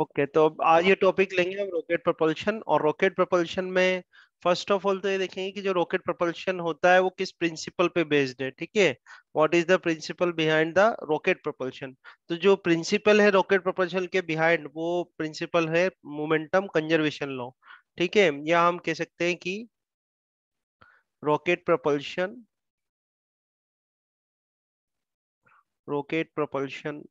Okay okay, तो अब आज ये टॉपिक लेंगे हम रॉकेट प्रपल्शन और रॉकेट प्रपल्शन में फर्स्ट ऑफ ऑल तो ये देखेंगे कि जो रॉकेट प्रपल्शन होता है वो किस प्रिंसिपल पे बेस्ड है ठीक है what is the principle behind the rocket propulsion तो जो प्रिंसिपल है रॉकेट प्रपल्शन के बिहाइंड वो प्रिंसिपल है मोमेंटम कंजर्वेशन लॉ ठीक है या हम कह सकते हैं कि rocket propulsion rocket propulsion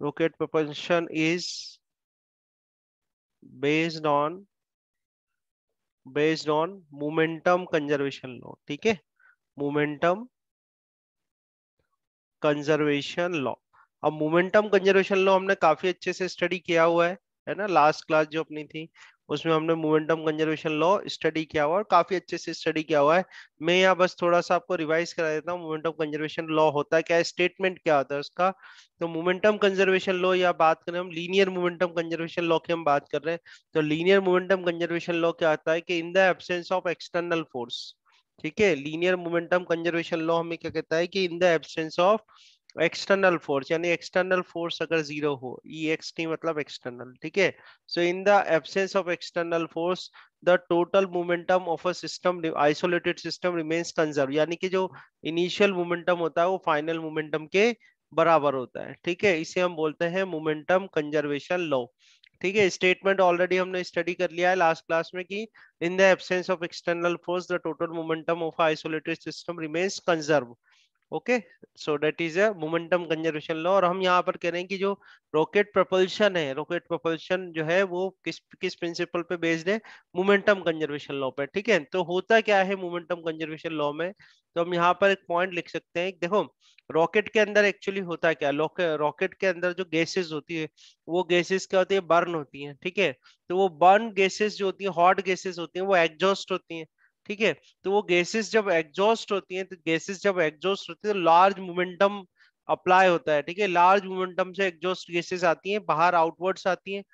rocket propulsion is based on based on momentum conservation law ठीक है momentum conservation law अब मोमेंटम कंजर्वेशन लो हमने काफी अच्छे से स्टडी किया हुआ है है ना लास्ट क्लास जो अपनी थी उसमें हमने मोमेंटम कंजर्वेशन लॉ स्टडी किया हुआ और काफी अच्छे से स्टडी किया हुआ है मैं यहाँ बस थोड़ा सा आपको रिवाइज करा देता हूँ मोमेंटम कंजर्वेशन लॉ होता है क्या स्टेटमेंट क्या होता है उसका तो मोमेंटम कंजर्वेशन लॉ या बात करें हम लीनियर मोमेंटम कंजर्वेशन लॉ की हम बात कर रहे हैं तो लीनियर मोमेंटम कंजर्वेशन लॉ क्या होता है कि in the absence of external force ठीक है लीनियर मोमेंटम कंजर्वेशन लॉ हमें क्या कहता है कि in the absence of external force यानी एक्सटर्नल फोर्स अगर जीरो हो ई एक्स टी मतलब एक्सटर्नल ठीक है so in the absence of external force the total momentum of a system isolated system remains conserve यानी कि जो इनिशियल मोमेंटम होता है वो फाइनल मोमेंटम के बराबर होता है ठीक है इसे हम बोलते हैं मोमेंटम कंजर्वेशन लॉ ठीक है स्टेटमेंट ऑलरेडी हमने स्टडी कर लिया है लास्ट क्लास में कि in the absence of external force the total momentum of isolated system remains conserve okay so that is a momentum conservation law और हम यहाँ पर कह रहे हैं कि जो रॉकेट प्रपल्शन है रॉकेट प्रपल्शन जो है वो किस किस प्रिंसिपल पे बेस्ड है मोमेंटम कंजर्वेशन लॉ पे ठीक है तो होता क्या है मोमेंटम कंजर्वेशन लॉ में तो हम यहाँ पर एक पॉइंट लिख सकते हैं देखो रॉकेट के अंदर एक्चुअली होता क्या रॉकेट के अंदर जो गैसेस होती है वो गैसेस क्या होती है बर्न होती है ठीक है तो वो बर्न गैसेस जो होती है हॉट गैसेस होती है वो एग्जॉस्ट होती है ठीक है तो वो गैसेस जब एग्जॉस्ट होती हैं तो गैसेस जब एग्जॉस्ट होती है तो लार्ज मोमेंटम अप्लाई होता है ठीक है लार्ज मोमेंटम से एग्जॉस्ट गैसेस आती हैं बाहर आउटवर्ड्स आती हैं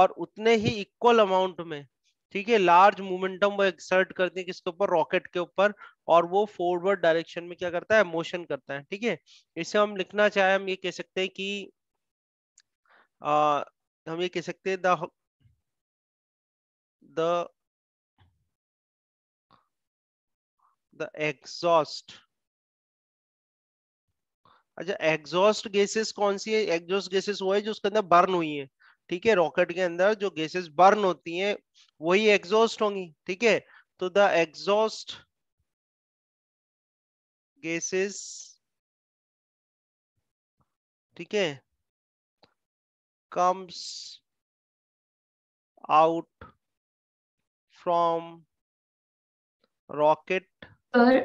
और उतने ही इक्वल अमाउंट में ठीक है लार्ज मोमेंटम वो एक्सर्ट करते हैं किसके ऊपर रॉकेट के ऊपर और वो फॉरवर्ड डायरेक्शन में क्या करता है मोशन करता है ठीक है इसे हम लिखना चाहे हम ये कह सकते हैं कि आ, हम ये कह सकते हैं द the exhaust अच्छा एग्जॉस्ट गैसेस कौन सी है एग्जॉस्ट गैसेस वो है जो उसके अंदर बर्न हुई है ठीक है रॉकेट के अंदर जो गैसेस बर्न होती हैं वही एग्जॉस्ट होंगी ठीक है तो द एग्जॉस्ट गैसेस ठीक है comes out from rocket sir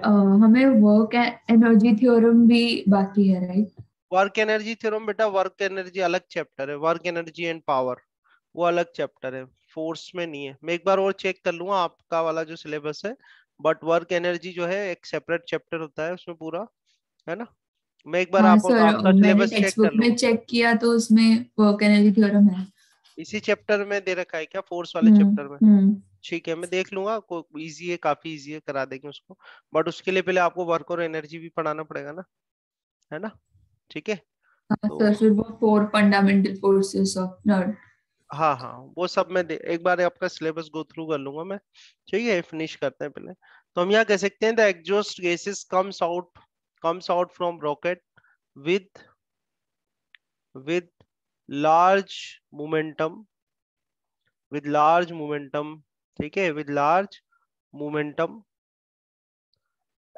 हमें वर्क एनर्जी थ्योरम भी बाकी है राइट वर्क एनर्जी थ्योरम बेटा वर्क एनर्जी अलग चैप्टर है वर्क एनर्जी एंड पावर वो अलग चैप्टर है फोर्स में नहीं है मैं एक बार और चेक कर लूंगा आपका वाला जो सिलेबस है बट वर्क एनर्जी जो है एक सेपरेट चैप्टर होता है उसमें पूरा है ना मैं एक बार हाँ, आप, आपका सिलेबस चेक कर लूं चेक किया तो उसमें वर्क एनर्जी थ्योरम है इसी चैप्टर में दे रखा है क्या फोर्स वाले चैप्टर हम्म, में हुँ. हम्म। ठीक है मैं देख लूंगा इजी है काफी इजी है करा देंगे उसको बट उसके लिए पहले आपको वर्क और एनर्जी भी पढ़ाना पड़ेगा ना है ना ठीक है हाँ तो हाँ, हाँ वो सब मैं एक बार आपका सिलेबस गो थ्रू कर लूंगा मैं ठीक है फिनिश करते हैं पहले तो हम यहाँ कह सकते हैं the exhaust gases comes out comes out from rocket with with large momentum with large momentum ठीक है with large momentum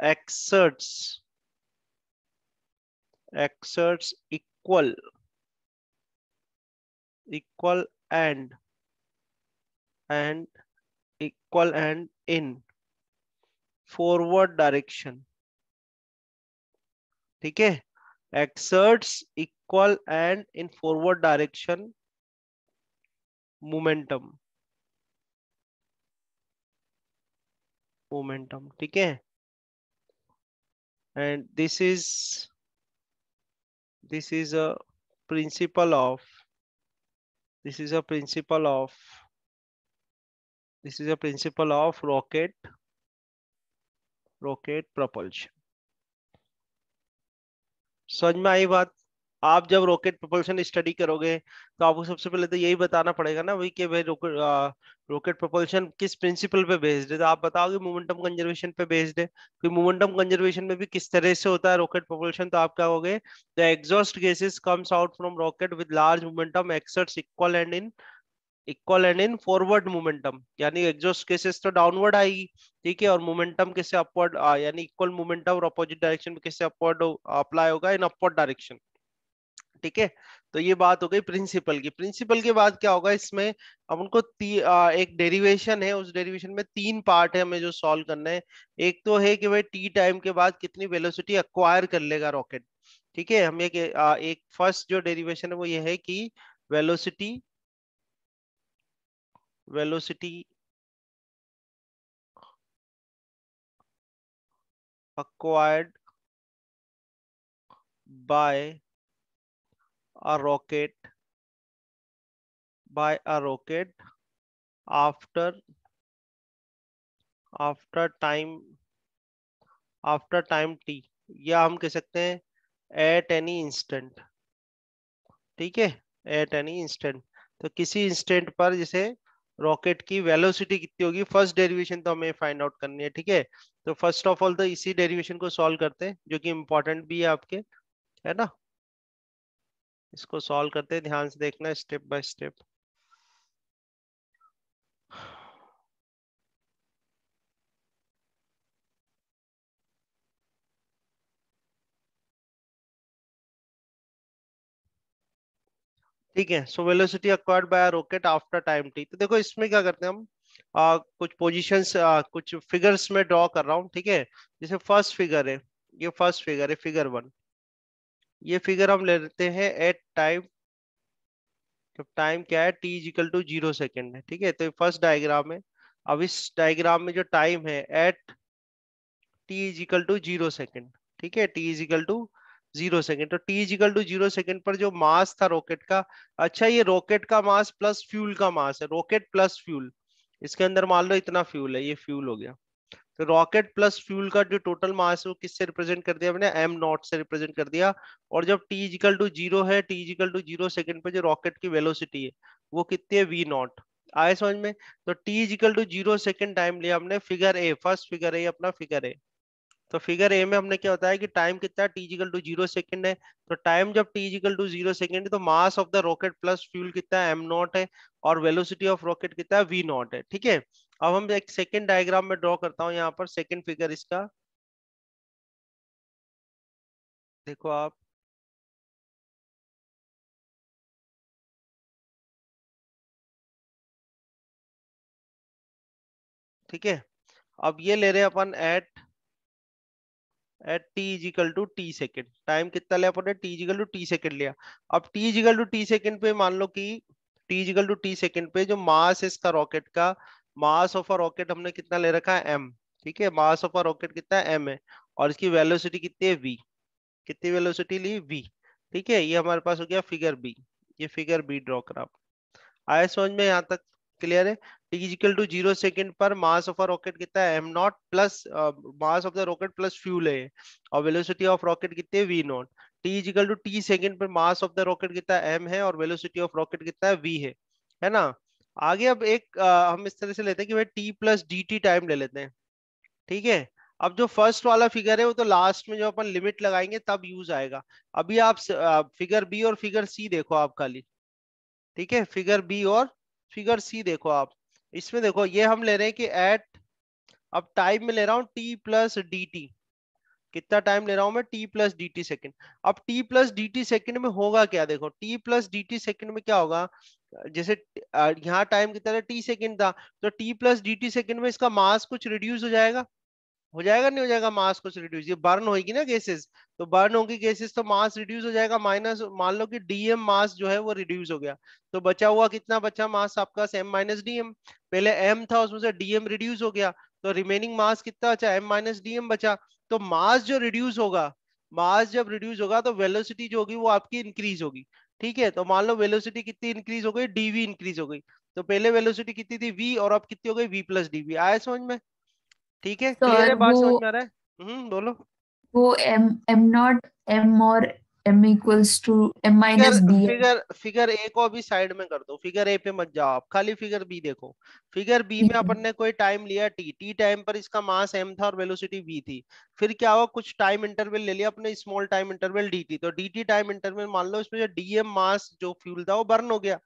exerts exerts equal equal and and equal and in forward direction ठीक है exerts equal and in forward direction momentum momentum ठीक है and this is this is a principle of this is a principle of this is a principle of rocket rocket propulsion समझ में आई बात आप जब rocket propulsion study करोगे तो आपको सबसे पहले तो यही बताना पड़ेगा ना भाई कि भाई रॉकेट प्रोपल्शन किस प्रिंसिपल पे बेस्ड है तो आप बताओगे मोमेंटम कंजर्वेशन पे बेस्ड है क्योंकि मोमेंटम कंजर्वेशन में भी किस तरह से होता है रॉकेट प्रोपल्शन तो आप क्या होगे the exhaust gases comes out from rocket with large momentum exerts equal and in equal and in forward momentum यानी एग्जॉस्ट केसेस तो डाउनवर्ड आएगी ठीक है और मोमेंटम कैसे अपवर्ड यानी इक्वल मोमेंटम और अपोजिट डायरेक्शन में कैसे अपवर्ड अप्लाई होगा इन अपवर्ड डायरेक्शन ठीक है तो ये बात हो गई प्रिंसिपल की प्रिंसिपल के बाद क्या होगा इसमें अब उनको आ, एक डेरिवेशन है उस डेरिवेशन में तीन पार्ट है हमें जो सॉल्व करना है एक तो है कि भाई टी टाइम के बाद कितनी वेलोसिटी अक्वायर कर लेगा रॉकेट ठीक है हम ये एक फर्स्ट जो डेरिवेशन है वो ये है कि velocity velocity acquired by a rocket by a rocket after after time after time T या हम कह सकते हैं एट एनी इंस्टेंट ठीक है एट एनी इंस्टेंट तो किसी इंस्टेंट पर जैसे रॉकेट की वेलोसिटी कितनी होगी फर्स्ट डेरिवेशन तो हमें फाइंड आउट करनी है ठीक है तो फर्स्ट ऑफ ऑल तो इसी डेरिवेशन को सॉल्व करते हैं जो कि इम्पोर्टेंट भी है आपके है ना इसको सॉल्व करते हैं ध्यान से देखना स्टेप बाय स्टेप ठीक है so velocity acquired by rocket after time T तो देखो इसमें क्या करते हैं हम आ, कुछ पोजीशंस कुछ फिगर्स में ड्रॉ कर रहा हूँ ठीक है जैसे फर्स्ट फिगर है ये फर्स्ट फिगर है फिगर वन ये फिगर हम लेते हैं एट टाइम जब टाइम क्या है T is equal to zero second है ठीक है तो फर्स्ट डायग्राम है अब इस डायग्राम में जो टाइम है at T is equal to zero second ठीक है T is equal to zero second तो T is equal to zero second पर जो मास था रॉकेट का अच्छा ये रॉकेट का मास प्लस फ्यूल का मास है रॉकेट प्लस फ्यूल इसके अंदर मान लो इतना फ्यूल है ये फ्यूल हो गया रॉकेट प्लस फ्यूल का जो टोटल मास है वो किससे रिप्रेजेंट कर दिया हमने एम नॉट से रिप्रेजेंट कर दिया और जब टी इजिकल टू जीरो है T is equal to zero second पे जो रॉकेट की वेलोसिटी है वो कितनी है वी नॉट आए समझ में तो T is equal to zero second time लिया हमने figure A first figure A अपना फिगर ए तो फिगर ए में हमने क्या बताया कि टाइम कितना T is equal to zero second है तो टाइम जब T is equal to zero second है तो mass of the rocket plus fuel कितना एम नॉट है और वेलोसिटी ऑफ रॉकेट कितना है वी नॉट है ठीक है अब हम एक सेकेंड डायग्राम में ड्रॉ करता हूं यहां पर सेकेंड फिगर इसका देखो आप ठीक है अब ये ले रहे हैं अपन at at T is equal to T second time कितना लिया अपने T is equal to T second लिया अब T is equal to T second पे मान लो कि T is equal to T second पे जो मास है इसका रॉकेट का मास ऑफ अ रॉकेट हमने कितना ले रखा है एम ठीक है मास ऑफ अ रॉकेट कितना है एम है और इसकी वेलोसिटी कितनी है वी कितनी वेलोसिटी ली वी ठीक है ये हमारे पास हो गया फिगर बी ये फिगर बी ड्रॉ करा आए समझ में यहाँ तक क्लियर है टिजिकल टू जीरो सेकेंड पर मास ऑफ अ रॉकेट कितना है M naught plus mass of the rocket plus fuel है और वेलोसिटी ऑफ रॉकेट कितनी है V naught T is equal to T second पर मास ऑफ द रॉकेट कितना एम है और वेलोसिटी ऑफ रॉकेट कितना है वी है है ना आगे अब एक आ, हम इस तरह से लेते हैं कि भाई T plus D T time ले लेते हैं ठीक है अब जो फर्स्ट वाला फिगर है वो तो लास्ट में जो अपन लिमिट लगाएंगे तब यूज आएगा अभी आप फिगर बी और फिगर सी देखो आप खाली ठीक है फिगर बी और फिगर सी देखो आप इसमें देखो ये हम ले रहे हैं कि एट अब टाइम में ले रहा हूँ टी प्लस डी टी कितना टाइम ले रहा हूँ मैं T plus D T second अब T plus D T second में होगा क्या देखो T plus D T second में क्या होगा जैसे यहाँ टाइम की तरह टी सेकेंड था तो t plus D T second में इसका मास कुछ रिड्यूस हो जाएगा हो जाएगा नहीं हो जाएगा मास कुछ रिड्यूस ये बर्न तो होगी ना गैसेस तो बर्न होगी गैसेस तो मास रिड्यूस हो जाएगा माइनस मान लो कि डीएम मास जो है वो रिड्यूस हो गया तो बचा हुआ कितना बचा मास आपका एम माइनस डीएम पहले एम था उसमें से डीएम रिड्यूस हो गया तो रिमेनिंग मास कितना बचा एम माइनस डीएम बचा तो मास जो रिड्यूस होगा मास जब रिड्यूस होगा तो वेलोसिटी जो होगी वो आपकी इंक्रीज होगी ठीक है तो मान लो वेलोसिटी कितनी इंक्रीज हो गई डीवी इंक्रीज हो गई तो पहले वेलोसिटी कितनी थी वी और अब कितनी हो गई वी प्लस डीवी आया समझ में ठीक है बात समझ में आ रहा है हम्म बोलो वो एम एम नॉट एम और m equals to m minus b figure figure A को अभी साइड में कर दो फिगर ए पे मत जाओ आप खाली फिगर बी देखो फिगर बी में अपन ने कोई टाइम लिया टी टी टाइम पर इसका मास m था और वेलोसिटी v थी फिर क्या हुआ कुछ टाइम इंटरवल ले लिया अपने स्मॉल टाइम इंटरवल dt तो dt टाइम इंटरवल मान लो इसमें जो dm मास जो फ्यूल था वो बर्न हो गया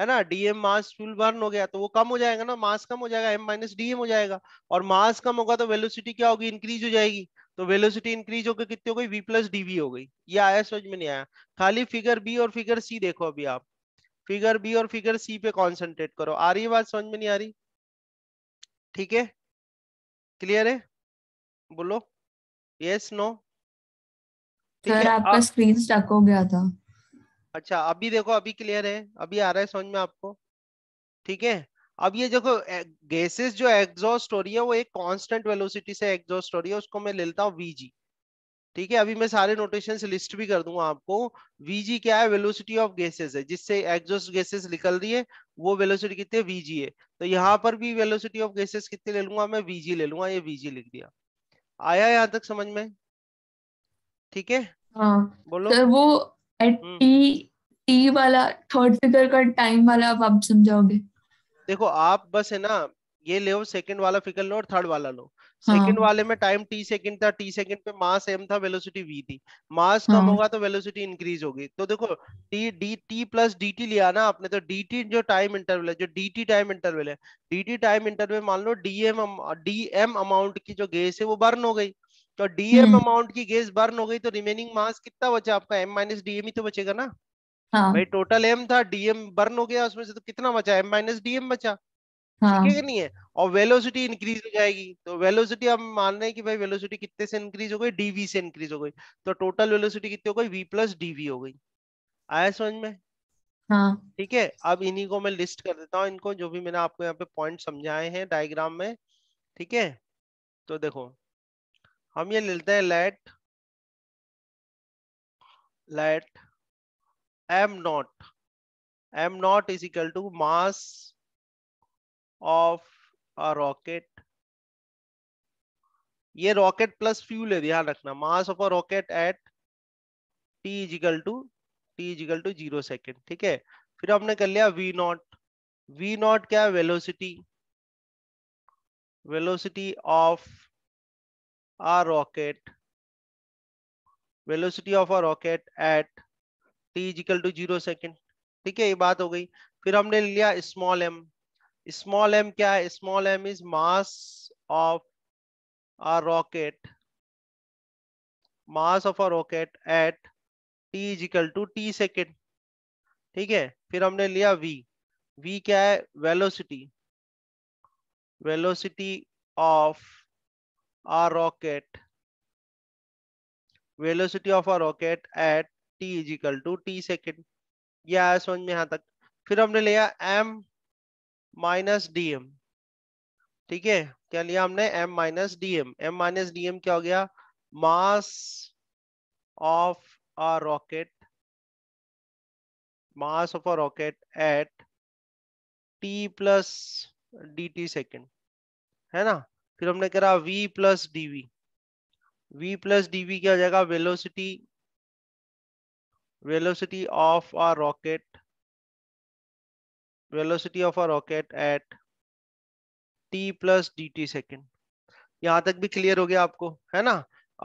है ना डीएम मास फ्यूल बर्न हो गया तो वो कम हो जाएगा ना मास कम हो जाएगा एम माइनस डीएम हो जाएगा और मास कम होगा तो वेलोसिटी क्या होगी इंक्रीज हो जाएगी तो वेलोसिटी इंक्रीज होकर कितनी हो गई वी प्लस डीवी हो गई ये आया समझ में नहीं आया खाली फिगर बी और फिगर सी देखो अभी आप फिगर बी और फिगर सी पे कॉन्सेंट्रेट करो आ रही बात समझ में नहीं आ रही ठीक है क्लियर है बोलो यस नो सर आपका स्क्रीन स्टक हो गया था अच्छा अभी देखो अभी क्लियर है अभी आ रहा है समझ में आपको ठीक है अब ये देखो गैसेस जो एग्जॉस्ट हो रही है वो एक कांस्टेंट वेलोसिटी से एग्जॉस्ट हो रही है उसको मैं ले लेता हूँ वीजी ठीक है अभी मैं सारे नोटेशन लिस्ट भी कर दूंगा आपको वीजी क्या है वेलोसिटी ऑफ गैसेस है जिससे एग्जॉस्ट गैसेस निकल रही है वो वेलोसिटी कितनी है वीजी है तो यहाँ पर भी वेलोसिटी ऑफ गैसेस कितनी ले लूंगा मैं वीजी ले लूंगा ये वीजी लिख दिया आया यहाँ तक समझ में ठीक है हाँ। बोलो सर वो टी हम्म। टी वाला थर्ड फिगर का टाइम वाला आप समझाओगे देखो आप बस है ना ये लो सेकंड वाला फिकर लो और थर्ड वाला लो हाँ. वाले में टाइम टी सेकंड था टी सेकंड पे मास एम था वेलोसिटी वी थी मास हाँ. कम होगा तो वेलोसिटी इंक्रीज होगी तो देखो t d t plus D t लिया ना आपने तो डी टी जो टाइम इंटरवल है जो डी टी टाइम इंटरवल है डी टी टाइम इंटरवल मान लो d m d m amount की जो गैस है वो बर्न हो गई तो डीएम हम्म। अमाउंट की गैस बर्न हो गई तो रिमेनिंग मास कितना बचा आपका एम माइनस डीएम ही तो बचेगा ना हाँ. भाई टोटल एम था डीएम बर्न हो गया उसमें से तो कितना बचा एम माइनस डीएम बचा हाँ. ठीक है नहीं है और वेलोसिटी इंक्रीज हो जाएगी तो वेलोसिटी हम मान रहे हैं कि भाई वेलोसिटी कितने से इंक्रीज हो गई डीवी से इंक्रीज हो गई तो टोटल वेलोसिटी कितनी हो गई वी प्लस डीवी हो गई आया समझ में हाँ. ठीक है अब इन्हीं को मैं लिस्ट कर देता हूँ इनको जो भी मैंने आपको यहाँ पे पॉइंट समझाए हैं डायग्राम में ठीक है तो देखो हम ये लेते हैं let let m naught m naught is equal to mass of a rocket ये रॉकेट प्लस फ्यूल है ध्यान रखना mass of a rocket at T is equal to t is equal to zero second ठीक है फिर हमने कर लिया वी नॉट वी नॉट क्या है velocity velocity of a rocket velocity of a rocket at t is equal to zero second ठीक है ये बात हो गई फिर हमने लिया स्मॉल एम स्मॉल एम क्या है small m is mass of a rocket mass of a rocket at T is equal to T second ठीक है फिर हमने लिया वी वी क्या है velocity velocity of a rocket velocity of a rocket at t is equal to T second ये आया समझ में यहां तक फिर हमने लिया एम माइनस डी एम ठीक है क्या लिया हमने m minus d m m minus d m क्या हो गया mass of a rocket mass of a rocket at t plus D T second है ना फिर हमने करा v plus d v v plus d v क्या हो जाएगा velocity velocity of our rocket velocity of our rocket at t plus dt second यहां तक भी क्लियर हो गया आपको है ना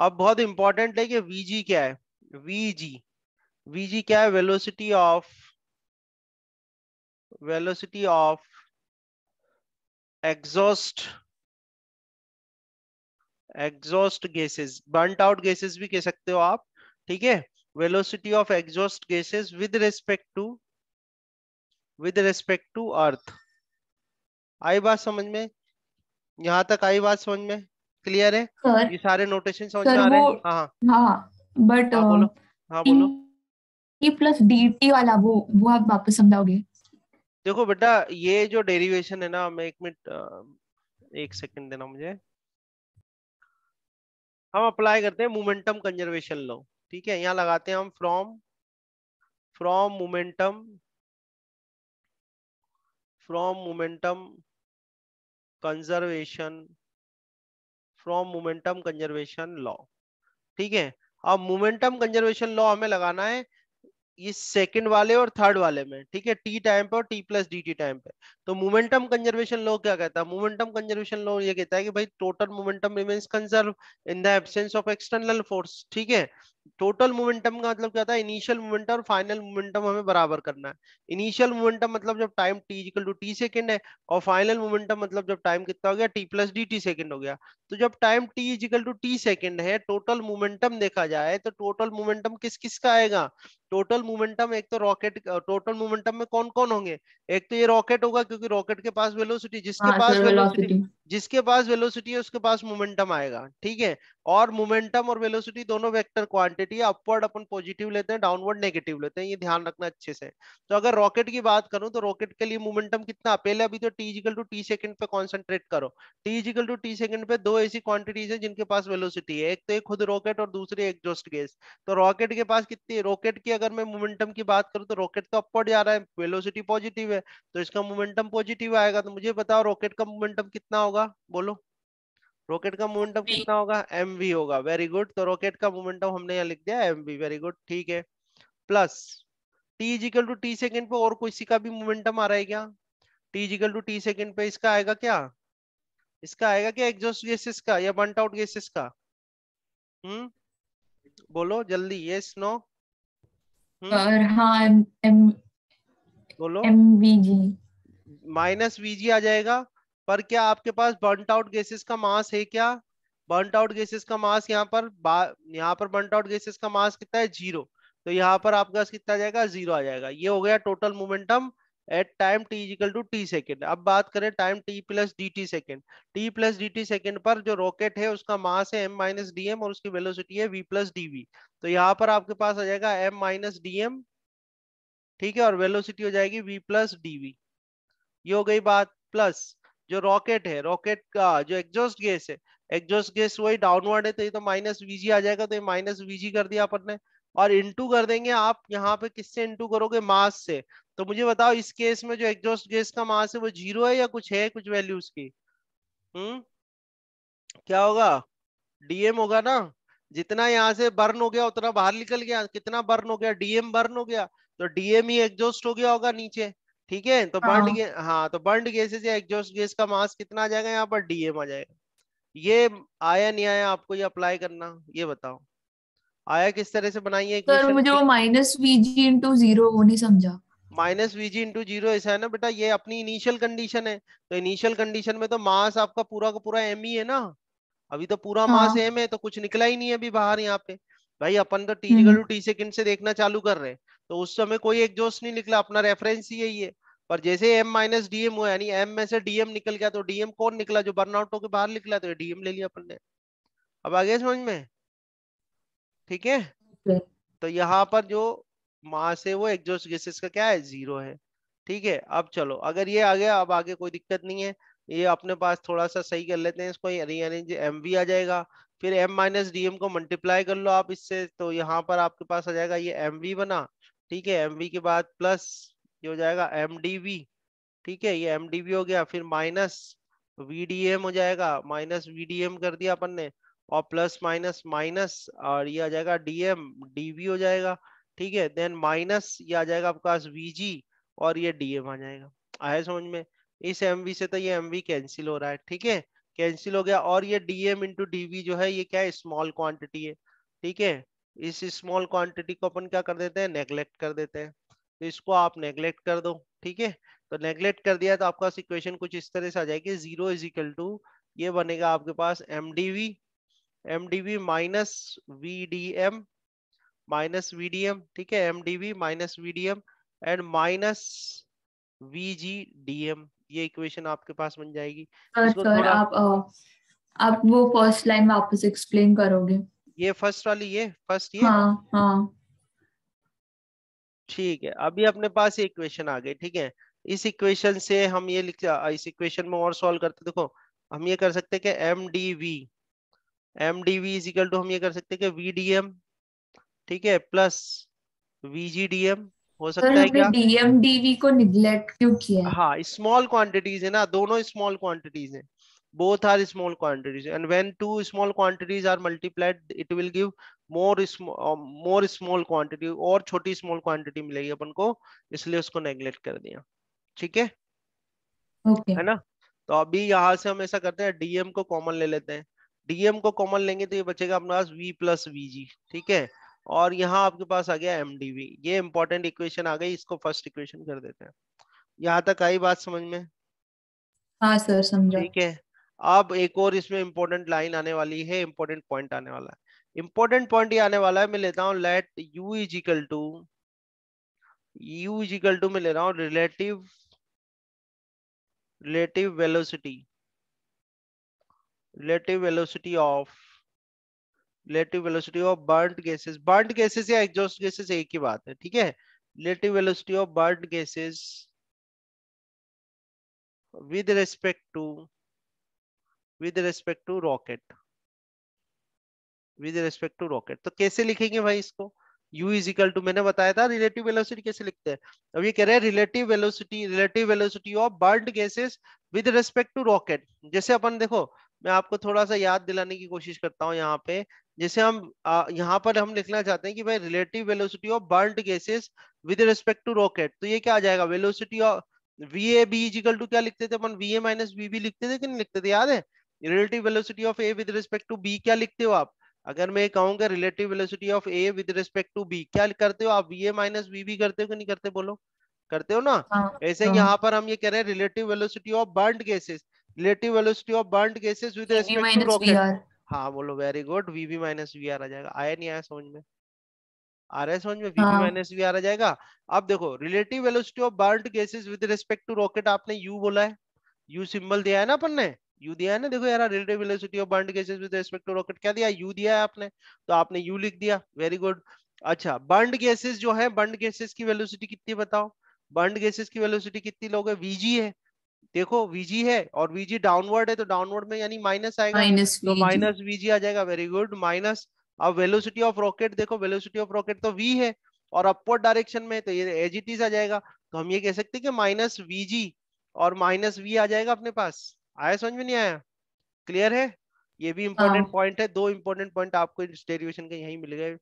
अब बहुत इंपॉर्टेंट है कि vg क्या है vg vg क्या है velocity of velocity of exhaust exhaust gases burnt out gases भी कह सकते हो आप ठीक है velocity of exhaust gases with respect to with respect to earth आई बात समझ में यहाँ तक आई बात समझ में क्लियर है सर, ये सारे नोटेशन समझ में आ रहे हैं हाँ बट हाँ, हाँ, हाँ बोलो हाँ बोलो टी प्लस डी वाला वो वो आप वापस समझाओगे देखो बेटा ये जो डेरिवेशन है ना मैं एक मिनट एक सेकंड देना मुझे हम अप्लाई करते हैं मोमेंटम कंजर्वेशन लॉ ठीक है यहाँ लगाते हैं हम from from momentum from momentum conservation from momentum conservation law ठीक है अब मोमेंटम कंजर्वेशन लॉ हमें लगाना है ये सेकंड वाले और थर्ड वाले में ठीक है टी टाइम पे और t plus D T time पे तो मोमेंटम कंजर्वेशन लॉ क्या कहता है मोमेंटम कंजर्वेशन लॉ ये कहता है कि भाई total momentum remains conserve in the absence of external force ठीक है टोटल मोमेंटम का मतलब क्या था इनिशियल मोमेंटम और फाइनल मोमेंटम हमें बराबर करना है इनिशियल मोमेंटम मतलब जब time t equal to T second है और फाइनल मोमेंटम मतलब जब टाइम कितना हो गया t plus D t second हो गया तो जब time t equal to t second है टोटल मोमेंटम देखा जाए तो टोटल मोमेंटम किस किस का आएगा टोटल मोमेंटम एक तो रॉकेट टोटल मोमेंटम में कौन कौन होंगे एक तो ये रॉकेट होगा क्योंकि रॉकेट के पास वेलोसिटी जिसके हाँ, पास वेलोसिटी जिसके पास वेलोसिटी है उसके पास मोमेंटम आएगा ठीक है और मोमेंटम और वेलोसिटी दोनों वेक्टर क्वांटिटी है अपवर्ड अपन पॉजिटिव लेते हैं डाउनवर्ड नेगेटिव लेते हैं ये ध्यान रखना अच्छे से तो अगर रॉकेट की बात करूं तो रॉकेट के लिए मोमेंटम कितना पहले अभी तो टीजिकल टू टी सेकंड पे कॉन्सेंट्रेट करो टीजिकल टू टी सेकंड पे दो ऐसी क्वांटिटीज है जिनके पास वेलोसिटी है एक तो एक खुद रॉकेट और दूसरी एग्जॉस्ट गैस तो रॉकेट के पास कितनी रॉकेट की अगर मैं मोमेंटम की बात करूँ तो रॉकेट तो अपवर्ड जा रहा है वेलोसिटी पॉजिटिव है तो इसका मोमेंटम पॉजिटिव आएगा तो मुझे बताओ रॉकेट का मोमेंटम कितना होगा होगा बोलो रॉकेट का मोमेंटम कितना होगा एम वी होगा वेरी गुड तो रॉकेट का मोमेंटम हमने यहाँ लिख दिया एम वी वेरी गुड ठीक है plus t is equal to T second पे और किसी का भी मोमेंटम आ रहा है क्या t is equal to T second पे इसका आएगा क्या इसका आएगा क्या एग्जॉस्ट गैसेस का या बंट आउट गैसेस का हम्म बोलो जल्दी यस नो हम्म? हाँ बोलो m v g minus v g आ जाएगा पर क्या आपके पास बर्नट आउट गैसेस का मास है क्या बर्नट आउट गैसेस का मास यहाँ पर यहाँ पर बर्नट आउट गैसेस का मास कितना है जीरो तो यहाँ पर आपका कितना आ जाएगा जीरो आ जाएगा ये हो गया total momentum at time t is equal to T second अब बात करें time t plus D T second t plus D T second पर जो रॉकेट है उसका मास है एम माइनस डी एम और उसकी वेलोसिटी है वी प्लस डी वी तो यहाँ पर आपके पास आ जाएगा एम माइनस डी एम ठीक है और वेलोसिटी हो जाएगी वी प्लस डी वी ये हो गई बात प्लस जो रॉकेट है रॉकेट का जो एग्जॉस्ट गैस है एग्जॉस्ट गैस वही डाउनवर्ड है तो ये तो माइनस वीजी आ जाएगा तो ये माइनस वीजी कर दिया अपन ने और इंटू कर देंगे आप यहाँ पे किससे इंटू करोगे मास से तो मुझे बताओ इस केस में जो एग्जॉस्ट गैस का मास है वो जीरो है या कुछ है कुछ वैल्यू उसकी हम्म क्या होगा डीएम होगा ना जितना यहाँ से बर्न हो गया उतना बाहर निकल गया कितना बर्न हो गया डीएम बर्न हो गया तो डीएम ही एग्जॉस्ट हो गया होगा नीचे ठीक है तो हाँ, बर्ड हाँ। गे हाँ तो बर्ड गैसेज या एग्जॉस्ट गैस का मास कितना आ जाएगा यहाँ पर डीएम आ जाएगा ये आया नहीं आया आपको ये अप्लाई करना ये बताओ आया किस तरह से बनाई है सर मुझे वो माइनस वीजी इंटू जीरो वो नहीं समझा माइनस वीजी इंटू जीरो ऐसा है ना बेटा ये अपनी इनिशियल कंडीशन है तो इनिशियल कंडीशन में तो मास आपका पूरा का पूरा एम ही है ना अभी तो पूरा हाँ। मास एम है तो कुछ निकला ही नहीं है अभी बाहर यहाँ पे भाई अपन तो टी टी सेकंड से देखना चालू कर रहे हैं तो उस समय कोई एक जोश नहीं निकला अपना रेफरेंस ही यही है पर जैसे एम माइनस डीएम हुआ यानी एम में से डीएम निकल गया तो डीएम कौन निकला जो बर्नआउट होकर बाहर निकला तो डीएम ले लिया अपन ने अब आगे समझ में ठीक है तो यहाँ पर जो मास है वो एग्जॉस्ट गैसेस का क्या है जीरो है ठीक है अब चलो अगर ये आ गया अब आगे कोई दिक्कत नहीं है ये अपने पास थोड़ा सा सही कर लेते हैं इसको रीअरेंज एम वी आ जाएगा फिर एम माइनस डीएम को मल्टीप्लाई कर लो आप इससे तो यहाँ पर आपके पास आ जाएगा ये एम वी बना ठीक है एम के बाद प्लस ये हो जाएगा एम ठीक है ये एम हो गया फिर माइनस एम हो जाएगा माइनस वीडीएम कर दिया अपन ने और प्लस माइनस माइनस और ये आ जाएगा डीएम डीवी हो जाएगा ठीक है देन माइनस ये आ जाएगा आपके पास वीजी और ये डीएम आ जाएगा आया समझ में इस वी से तो ये वी कैंसिल हो रहा है ठीक है कैंसिल हो गया और ये डीएम इंटू डीवी जो है ये क्या है स्मॉल क्वांटिटी है ठीक है इस स्मॉल क्वांटिटी को अपन क्या कर देते हैं नेग्लेक्ट कर देते हैं तो इसको आप नेग्लेक्ट कर दो ठीक है तो नेग्लेक्ट कर दिया तो आपका इक्वेशन कुछ इस तरह से आ जाएगी जीरो इज इक्वल टू ये बनेगा आपके पास m d v m d v minus v d m minus v d m ठीक है m d v minus v d m and minus v g d m ये equation आपके पास बन जाएगी सर, सर, आप आप वो फर्स्ट लाइन में वापस एक्सप्लेन करोगे ये फर्स्ट वाली ये फर्स्ट ये हाँ, हाँ. ठीक है अभी अपने पास इक्वेशन आ गई ठीक है इस इक्वेशन से हम ये लिख इस इक्वेशन में और सॉल्व करते देखो हम ये कर सकते हैं कि m d v m d v is equal to हम ये कर सकते हैं कि वी डी एम ठीक है plus v g d m हो सकता है क्या डी वी को निग्लेक्ट क्यों किया हाँ स्मॉल क्वांटिटीज है ना दोनों स्मॉल क्वांटिटीज है both are small quantities and when two small quantities are multiplied it will give more small more small quantity or choti small quantity milegi apan ko isliye usko neglect kar diya theek hai okay. hai na तो अभी यहाँ से हम ऐसा करते हैं DM को common ले लेते हैं डीएम को कॉमन लेंगे तो ये बचेगा अपने पास वी प्लस वी जी ठीक है और यहाँ आपके पास आ गया एम डी वी ये इंपॉर्टेंट इक्वेशन आ गई इसको फर्स्ट इक्वेशन कर देते हैं यहाँ तक आई बात समझ में हाँ सर समझा ठीक है अब एक और इसमें इंपॉर्टेंट लाइन आने वाली है इंपॉर्टेंट पॉइंट आने वाला है इंपॉर्टेंट पॉइंट ये आने वाला है मैं लेता हूं let u is equal to u is equal to में ले रहा हूं relative relative velocity relative velocity of relative velocity of burn gases burn gases या एग्जॉस्ट गैसेस एक ही बात है ठीक है relative velocity of burn gases with respect to with respect to rocket with respect to rocket तो कैसे लिखेंगे भाई इसको u is equal टू मैंने बताया था रिलेटिव वेलोसिटी कैसे लिखते हैं अब ये कह रहे हैं relative velocity relative velocity of burnt gases with respect to rocket जैसे अपन देखो मैं आपको थोड़ा सा याद दिलाने की कोशिश करता हूँ यहाँ पे जैसे हम यहाँ पर हम लिखना चाहते हैं कि भाई relative velocity of burnt gases with respect to rocket तो ये क्या आ जाएगा velocity of v A B is equal to क्या लिखते थे अपन v A minus B B लिखते थे कि नहीं लिखते थे याद है relative velocity of A with respect to B क्या लिखते हो आप अगर मैं कहूंगा relative velocity of A with respect to B क्या करते हो आप we A minus v B करते हो कि नहीं करते बोलो करते हो ना हाँ, ऐसे हाँ। यहाँ पर हम ये कह रहे हैं relative velocity of burn gases relative velocity of burn gases with respect to rocket हाँ बोलो very good v b minus v r आ जाएगा आया नहीं आया समझ में आ रहा है समझ में v b minus v r आ जाएगा अब देखो relative velocity of burn gases with respect to rocket आपने यू बोला है यू सिंबल दिया है ना अपन ने यू दिया है ना देखो यार relative velocity of burn gases with respect to rocket क्या दिया यू दिया है आपने तो आपने यू लिख दिया वेरी गुड अच्छा बर्न गैसेस जो है बर्न गैसेस की वेलोसिटी कितनी बताओ बर्न गैसेस की वेलोसिटी कितनी लोगे वीजी है देखो वीजी है और वीजी डाउनवर्ड है तो डाउनवर्ड में यानी माइनस आएगा माइनस तो माइनस वीजी आ जाएगा वेरी गुड माइनस अब वेलोसिटी ऑफ रॉकेट देखो वेलोसिटी ऑफ रॉकेट तो वी है और अपवर्ड डायरेक्शन में तो ये एजिटीज आ जाएगा तो हम ये कह सकते हैं कि माइनस वीजी और माइनस वी आ जाएगा अपने पास आया समझ में नहीं आया क्लियर है ये भी इम्पोर्टेंट पॉइंट हाँ। है दो इम्पोर्टेंट पॉइंट आपको इस डेरिवेशन के यही मिल गए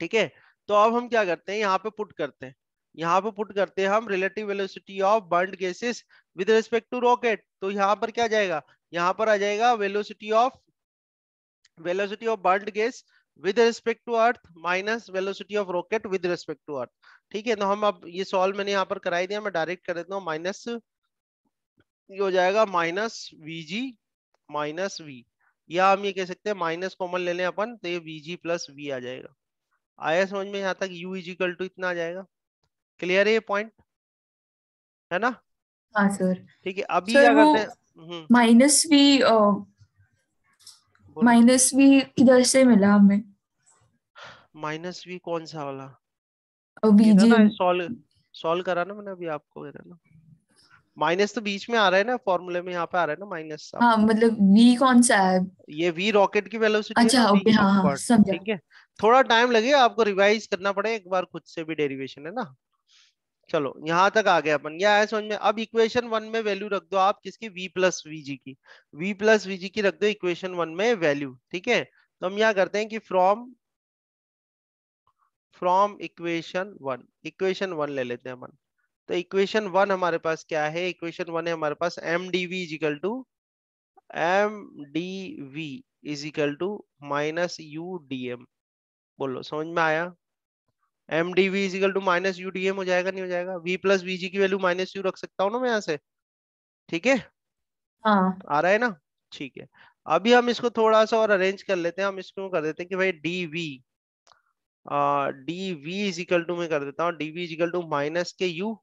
ठीक है तो अब हम क्या करते हैं यहाँ पे पुट करते हैं यहाँ पे पुट करते हैं हम relative velocity of burn gases with respect to rocket तो यहाँ पर क्या जाएगा यहाँ पर आ जाएगा velocity of velocity of burn gas with respect to earth minus velocity of rocket with respect to earth ठीक है तो हम अब ये सॉल्व मैंने यहाँ पर कराई दिया मैं डायरेक्ट कर देता हूँ माइनस ये हो जाएगा minus v g minus v या हम ये कह सकते हैं माइनस कॉमन ले लें अपन तो ये वी जी प्लस वी आ जाएगा आया समझ में यहाँ तक यू इजिकल टू इतना आ जाएगा क्लियर है ये पॉइंट है ना सर हाँ, ठीक है अभी क्या करते हैं हम्म। माइनस वी माइनस वी किधर से मिला हमें माइनस वी कौन सा वाला सॉल्व सॉल्व तो करा ना मैंने अभी आपको ना माइनस तो बीच में आ रहा है ना फॉर्मूले में यहाँ पे आ रहा है ना माइनस हाँ मतलब वी कौन सा है ये वी रॉकेट की वेलोसिटी अच्छा ओके हाँ हाँ ठीक है थोड़ा टाइम लगेगा आपको रिवाइज करना पड़ेगा एक बार खुद से भी डेरिवेशन है ना चलो यहाँ तक आ गया अपन यह आया समझ में अब इक्वेशन वन में वैल्यू रख दो आप किसकी वी प्लस वीजी की वी प्लस वीजी की रख दो इक्वेशन वन में वैल्यू ठीक है तो हम यहाँ करते हैं कि from from equation one equation one ले लेते हैं अपन तो इक्वेशन वन हमारे पास क्या है इक्वेशन वन है हमारे पास m d v is equal to m d v is equal to minus u d m बोलो समझ में आया m d v is equal to minus u d m हो जाएगा नहीं हो जाएगा वी प्लस वी जी की वैल्यू माइनस यू रख सकता हूँ ना मैं यहाँ से ठीक है हाँ। आ रहा है ना ठीक है अभी हम इसको थोड़ा सा और अरेंज कर लेते हैं हम इसको कर देते हैं कि भाई d v d v is equal to मैं कर देता हूँ d v is equal to minus के यू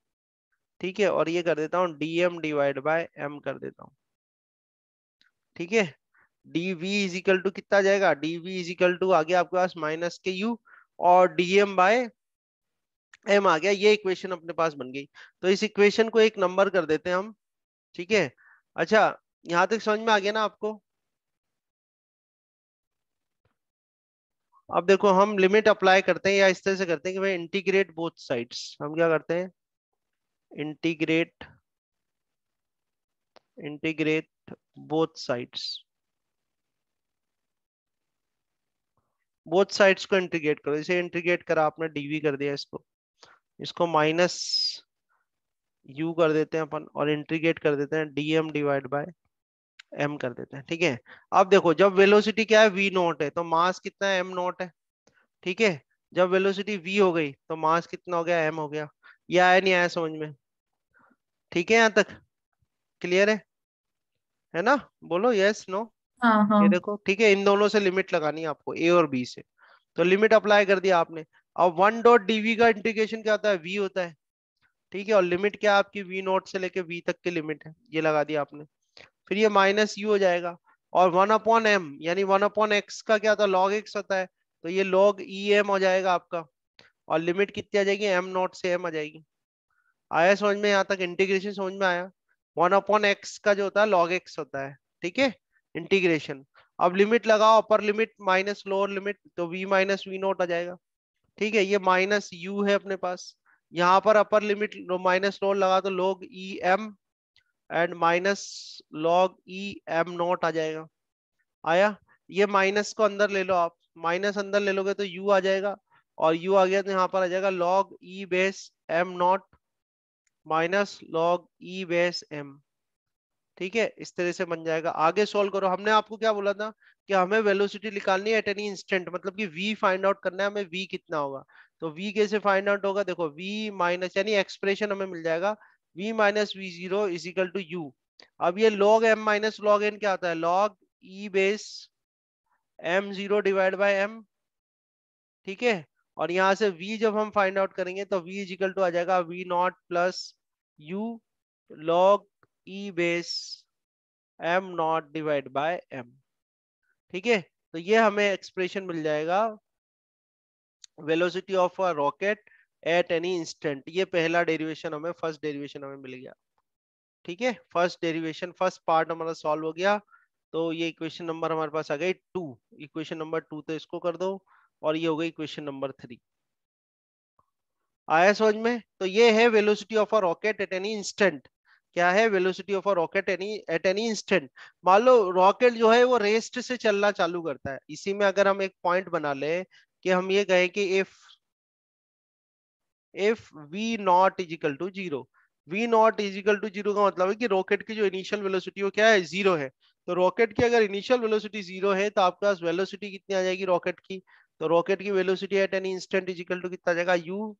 ठीक है और ये कर देता हूँ डीएम डिवाइड बाय एम कर देता हूँ ठीक है d v is equal to कितना जाएगा d v is equal to आगे आपके पास माइनस के यू और डीएम बाय एम आ गया ये इक्वेशन अपने पास बन गई तो इस इक्वेशन को एक नंबर कर देते हैं हम ठीक है अच्छा यहां तक समझ में आ गया ना आपको अब देखो हम लिमिट अप्लाई करते हैं या इस तरह से करते हैं कि भाई इंटीग्रेट बोथ साइड्स हम क्या करते हैं integrate integrate both sides both sides को इंटीग्रेट करो इसे इंटीग्रेट करा आपने डीवी कर दिया इसको इसको माइनस यू कर देते हैं अपन और इंटीग्रेट कर देते हैं डीएम डिवाइड बाय एम कर देते हैं ठीक है अब देखो जब वेलोसिटी क्या है वी नोट है तो मास कितना है एम नॉट है ठीक है जब वेलोसिटी वी हो गई तो मास कितना हो गया एम हो गया ये आया नहीं आया समझ में ठीक है यहाँ तक क्लियर है है ना बोलो यस नो हाँ, हाँ। ये देखो ठीक है इन दोनों से लिमिट लगानी है आपको ए और बी से तो लिमिट अप्लाई कर दिया आपने अब वन डॉट डीवी का इंटीग्रेशन क्या होता है वी होता है ठीक है और लिमिट क्या आपकी वी नोट से लेके वी तक की लिमिट है ये लगा दिया आपने फिर ये माइनस यू हो जाएगा और वन अपॉन एम यानी वन अपॉन एक्स का क्या होता है लॉग एक्स होता है तो ये लॉग ई एम हो जाएगा आपका और लिमिट कितनी आ जाएगी एम नॉट से एम आ जाएगी आया समझ में यहाँ तक इंटीग्रेशन समझ में आया वन अपॉन एक्स का जो होता है लॉग एक्स होता है ठीक है इंटीग्रेशन अब लिमिट लगाओ upper limit minus lower limit तो वी माइनस वी नोट आ जाएगा ठीक है ये माइनस यू है अपने पास यहाँ पर अपर लिमिट माइनस लोअर लगा तो log e m and minus log e m naught आ जाएगा आया ये माइनस को अंदर ले लो आप माइनस अंदर ले लोगे तो यू आ जाएगा और यू आ गया तो यहाँ पर आ जाएगा log e base m naught minus log e base m ठीक है इस तरह से बन जाएगा आगे सॉल्व करो हमने आपको क्या बोला था कि हमें वेलोसिटी निकालनी है एट एनी इंस्टेंट मतलब कि v फाइंड आउट करना है हमें v कितना होगा तो v कैसे फाइंड आउट होगा देखो v माइनस यानी एक्सप्रेशन हमें मिल जाएगा v minus v zero is equal to u अब ये log m minus log n क्या आता है log e base m zero divide by m ठीक है और यहाँ से v जब हम फाइंड आउट करेंगे तो v इजिकल टू आ जाएगा v naught plus u log e base m naught divide by m ठीक है तो ये हमें एक्सप्रेशन मिल जाएगा velocity of a rocket at any instant ये पहला डेरिवेशन हमें फर्स्ट डेरिवेशन हमें मिल गया ठीक है फर्स्ट डेरिवेशन फर्स्ट पार्ट हमारा सॉल्व हो गया तो ये इक्वेशन नंबर हमारे पास आ गई टू इक्वेशन नंबर टू तो इसको कर दो और ये हो गई क्वेश्चन नंबर थ्री आया समझ में तो ये है velocity of a rocket at any instant क्या है velocity of a rocket any at any instant मान लो रॉकेट जो है वो रेस्ट से चलना चालू करता है इसी में अगर हम एक पॉइंट बना ले कि हम ये कहें कि if if v naught is equal to zero v naught is equal to zero का मतलब है कि रॉकेट की जो इनिशियल वेलोसिटी वो क्या है जीरो है तो रॉकेट की अगर इनिशियल वेलोसिटी जीरो है तो आपके पास वेलोसिटी कितनी आ जाएगी रॉकेट की तो रॉकेट की velocity at an instant is equal to कितना जाएगा u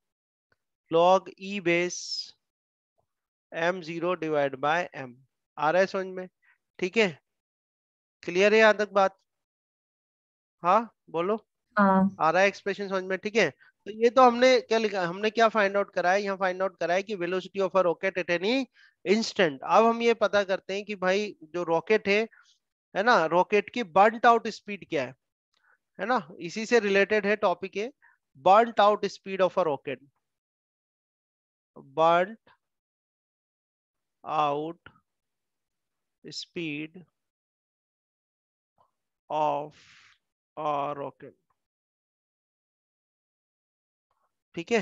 log e base m zero divide by m आ रहा है समझ में ठीक है क्लियर है यहां तक बात हाँ बोलो हाँ। आ रहा है एक्सप्रेशन समझ में ठीक है तो ये तो हमने क्या लिखा हमने क्या फाइंड आउट करा है यहाँ फाइंड आउट करा है कि velocity of a rocket at any instant अब हम ये पता करते हैं कि भाई जो रॉकेट है है ना रॉकेट की बर्नट आउट स्पीड क्या है है ना इसी से रिलेटेड है टॉपिक ये burn out speed of a rocket burn out speed of a rocket ठीक है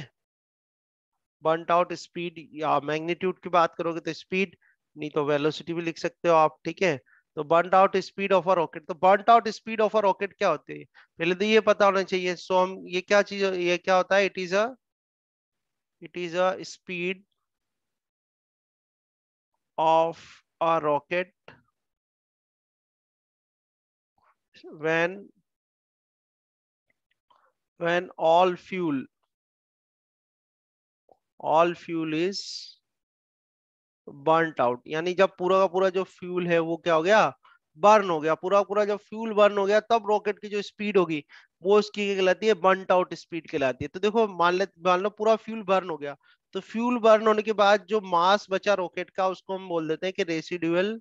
बर्न आउट स्पीड या मैग्नीट्यूड की बात करोगे तो स्पीड नहीं तो वेलोसिटी भी लिख सकते हो आप ठीक है तो burnt out speed of a rocket तो burnt out speed of a rocket क्या होती है पहले तो ये पता होना चाहिए सो हम ये क्या चीज ये क्या होता है it is a it is a speed of a rocket when when all fuel all fuel is burnt out यानी जब पूरा का पूरा जो फ्यूल है वो क्या हो गया बर्न हो गया पूरा पूरा जब फ्यूल बर्न हो गया तब रॉकेट की जो स्पीड होगी वो उसकी क्या कहलाती है बर्न आउट स्पीड कहलाती है तो देखो मान ले मान लो पूरा फ्यूल बर्न हो गया तो फ्यूल बर्न होने के बाद जो मास बचा रॉकेट का उसको हम बोल देते हैं कि residual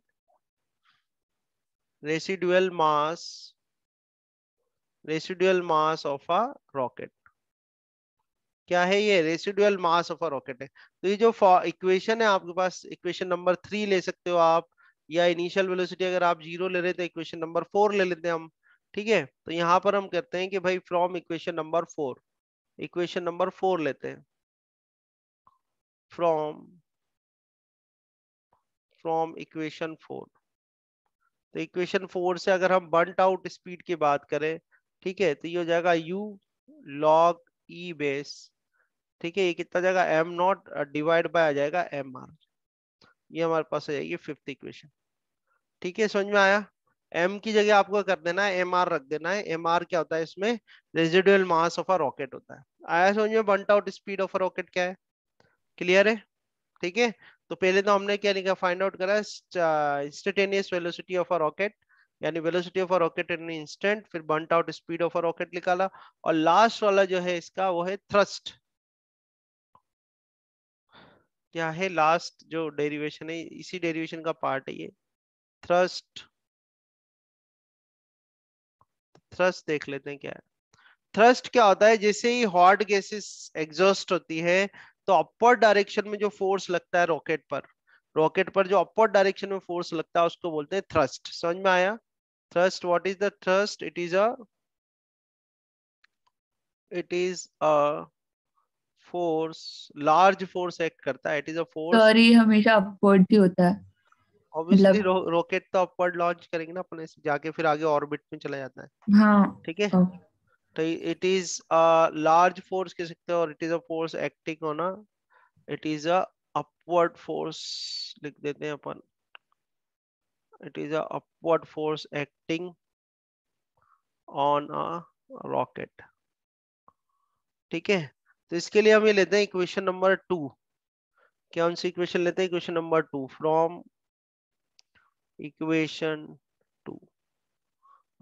residual mass residual mass of a rocket क्या है ये residual mass of a rocket है तो ये जो इक्वेशन है आपके पास इक्वेशन नंबर थ्री ले सकते हो आप या इनिशियल वेलोसिटी अगर आप जीरो ले रहे तो इक्वेशन नंबर फोर ले लेते हैं हम ठीक है तो यहाँ पर हम कहते हैं कि भाई from equation number four equation number four लेते हैं फ्रॉम फ्रॉम इक्वेशन फोर तो इक्वेशन फोर से अगर हम बंट आउट स्पीड की बात करें ठीक है तो ये हो जाएगा यू लॉग ई बेस ठीक है ये कितना जाएगा एम नॉट डिवाइड बाय आ जाएगा एम uh, आर ये हमारे पास हो जाएगी फिफ्थ इक्वेशन ठीक है समझ में आया एम की जगह आपको कर देना है एम आर रख देना है एम आर क्या होता है इसमें residual mass of a rocket होता है आया समझ में burnt out speed of a rocket क्या है क्लियर है ठीक है तो पहले तो हमने क्या लिखा फाइंड आउट करा instantaneous velocity of a rocket यानी velocity of a rocket in instant फिर burnt out speed of a rocket निकाला और लास्ट वाला जो है इसका वो है थ्रस्ट क्या है लास्ट जो डेरिवेशन है इसी डेरिवेशन का पार्ट है ये थ्रस्ट थ्रस्ट देख लेते हैं क्या है थ्रस्ट क्या होता है जैसे ही हॉट गैसेस एग्जॉस्ट होती है तो अपवर्ड डायरेक्शन में जो फोर्स लगता है रॉकेट पर रॉकेट पर जो अपवर्ड डायरेक्शन में फोर्स लगता है उसको बोलते हैं थ्रस्ट समझ में आया thrust what is the thrust it is a it is a force large force act करता है it is a force sorry हमेशा अपवर्ड ही होता है ऑब्वियसली मतलब रॉकेट तो अपवर्ड लॉन्च करेंगे ना अपने जाके फिर आगे ऑर्बिट में चला जाता है हाँ ठीक है तो it is a large force कह सकते हैं और it is a force acting on a it is a upward force लिख देते हैं अपन it is a upward force acting on a rocket ठीक है तो इसके लिए हम ये लेते हैं इक्वेशन नंबर टू क्या कौन इक्वेशन लेते हैं equation number two from equation two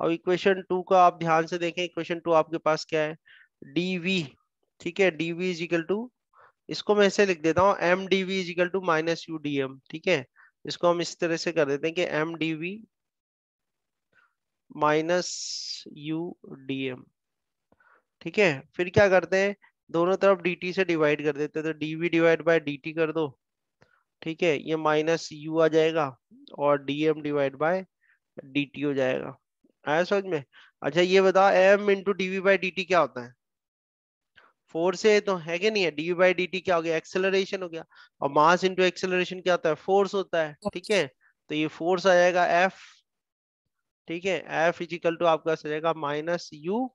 और इक्वेशन टू का आप ध्यान से देखें इक्वेशन टू आपके पास क्या है डीवी ठीक है डीवी इजिकल टू इसको मैं ऐसे लिख देता हूँ m d v is equal to minus u d m ठीक है इसको हम इस तरह से कर देते हैं कि m d v minus u d m ठीक है फिर क्या करते हैं दोनों तरफ dt से डिवाइड कर देते तो dv डिवाइड बाय dt कर दो ठीक है ये माइनस u आ जाएगा और dm डिवाइड बाय dt हो जाएगा आया समझ में अच्छा ये बता m into d v by d क्या होता है फोर्स से तो है कि नहीं है डीवी बाई डी क्या हो गया एक्सेलरेशन हो गया और मास इंटू एक्सेलरेशन क्या होता है फोर्स होता है ठीक है तो ये फोर्स आ जाएगा एफ ठीक है एफ इजिकल टू आपका आ जाएगा minus u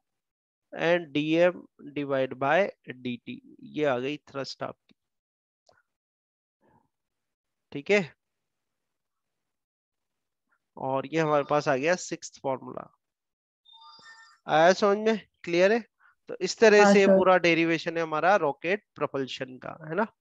and m divide by dt ये आ गई थ्रस्ट आपकी ठीक है और ये हमारे पास आ गया सिक्स फॉर्मूला आया समझ में क्लियर है तो इस तरह हाँ से पूरा डेरिवेशन है हमारा रॉकेट प्रपल्शन का है ना